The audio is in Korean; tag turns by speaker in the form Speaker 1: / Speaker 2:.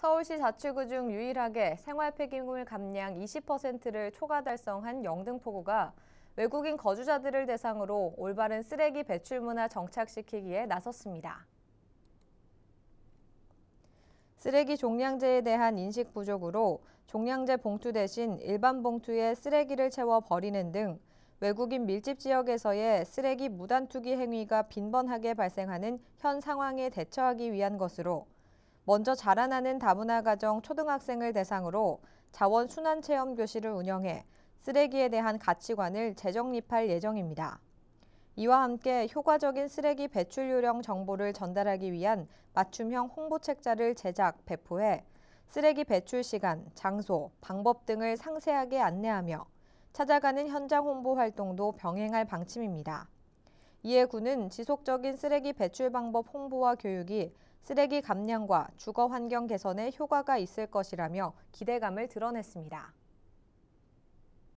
Speaker 1: 서울시 자치구 중 유일하게 생활 폐기물 감량 20%를 초과 달성한 영등포구가 외국인 거주자들을 대상으로 올바른 쓰레기 배출 문화 정착시키기에 나섰습니다. 쓰레기 종량제에 대한 인식 부족으로 종량제 봉투 대신 일반 봉투에 쓰레기를 채워 버리는 등 외국인 밀집 지역에서의 쓰레기 무단 투기 행위가 빈번하게 발생하는 현 상황에 대처하기 위한 것으로 먼저 자라나는 다문화 가정 초등학생을 대상으로 자원 순환 체험 교실을 운영해 쓰레기에 대한 가치관을 재정립할 예정입니다. 이와 함께 효과적인 쓰레기 배출 요령 정보를 전달하기 위한 맞춤형 홍보책자를 제작, 배포해 쓰레기 배출 시간, 장소, 방법 등을 상세하게 안내하며 찾아가는 현장 홍보 활동도 병행할 방침입니다. 이에 군은 지속적인 쓰레기 배출 방법 홍보와 교육이 쓰레기 감량과 주거 환경 개선에 효과가 있을 것이라며 기대감을 드러냈습니다.